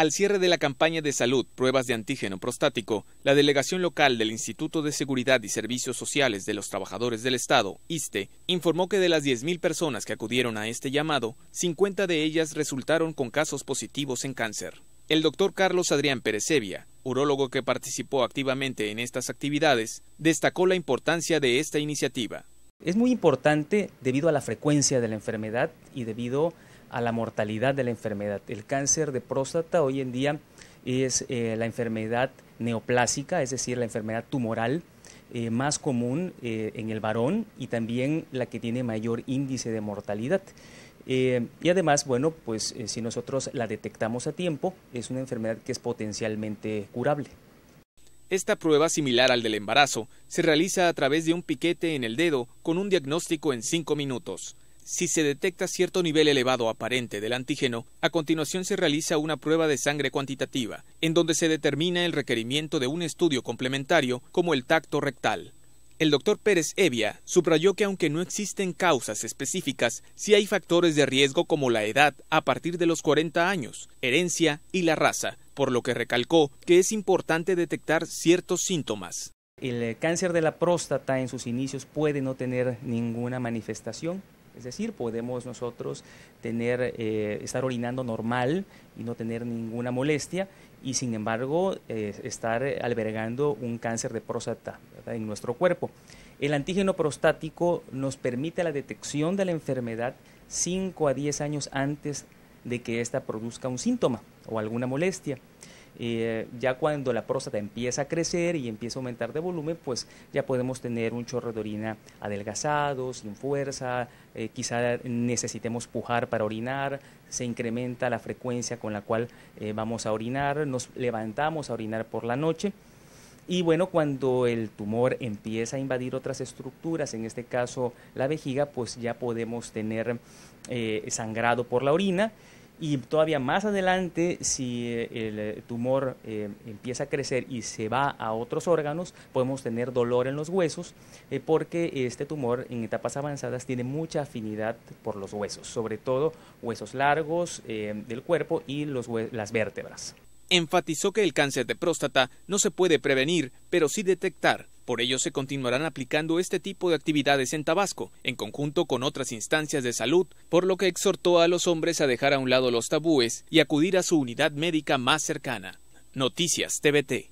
Al cierre de la campaña de salud, pruebas de antígeno prostático, la delegación local del Instituto de Seguridad y Servicios Sociales de los Trabajadores del Estado, ISTE, informó que de las 10.000 personas que acudieron a este llamado, 50 de ellas resultaron con casos positivos en cáncer. El doctor Carlos Adrián Pérez urologo urólogo que participó activamente en estas actividades, destacó la importancia de esta iniciativa. Es muy importante debido a la frecuencia de la enfermedad y debido a a la mortalidad de la enfermedad. El cáncer de próstata hoy en día es eh, la enfermedad neoplásica, es decir, la enfermedad tumoral eh, más común eh, en el varón y también la que tiene mayor índice de mortalidad. y además, bueno, pues si nosotros la detectamos a tiempo, es una enfermedad que es potencialmente curable. Esta prueba, similar al del embarazo, se realiza a través de un piquete en el dedo con un diagnóstico en cinco minutos. Si se detecta cierto nivel elevado aparente del antígeno, a continuación se realiza una prueba de sangre cuantitativa, en donde se determina el requerimiento de un estudio complementario como el tacto rectal. El doctor Pérez Evia subrayó que aunque no existen causas específicas, sí hay factores de riesgo como la edad a partir de los 40 años, herencia y la raza, por lo que recalcó que es importante detectar ciertos síntomas. El cáncer de la próstata en sus inicios puede no tener ninguna manifestación, es decir, podemos nosotros tener, eh, estar orinando normal y no tener ninguna molestia y sin embargo eh, estar albergando un cáncer de próstata en nuestro cuerpo. El antígeno prostático nos permite la detección de la enfermedad 5 a 10 años antes de que ésta produzca un síntoma o alguna molestia. Eh, ya cuando la próstata empieza a crecer y empieza a aumentar de volumen, pues ya podemos tener un chorro de orina adelgazado, sin fuerza, eh, quizá necesitemos pujar para orinar, se incrementa la frecuencia con la cual eh, vamos a orinar, nos levantamos a orinar por la noche. Y bueno, cuando el tumor empieza a invadir otras estructuras, en este caso la vejiga, pues ya podemos tener sangrado por la orina y todavía más adelante, si eh, el eh, tumor eh, empieza a crecer y se va a otros órganos, podemos tener dolor en los huesos, porque este tumor en etapas avanzadas tiene mucha afinidad por los huesos, sobre todo huesos largos del cuerpo y las vértebras. Enfatizó que el cáncer de próstata no se puede prevenir, pero sí detectar por ello se continuarán aplicando este tipo de actividades en Tabasco, en conjunto con otras instancias de salud, por lo que exhortó a los hombres a dejar a un lado los tabúes y acudir a su unidad médica más cercana. Noticias TVT.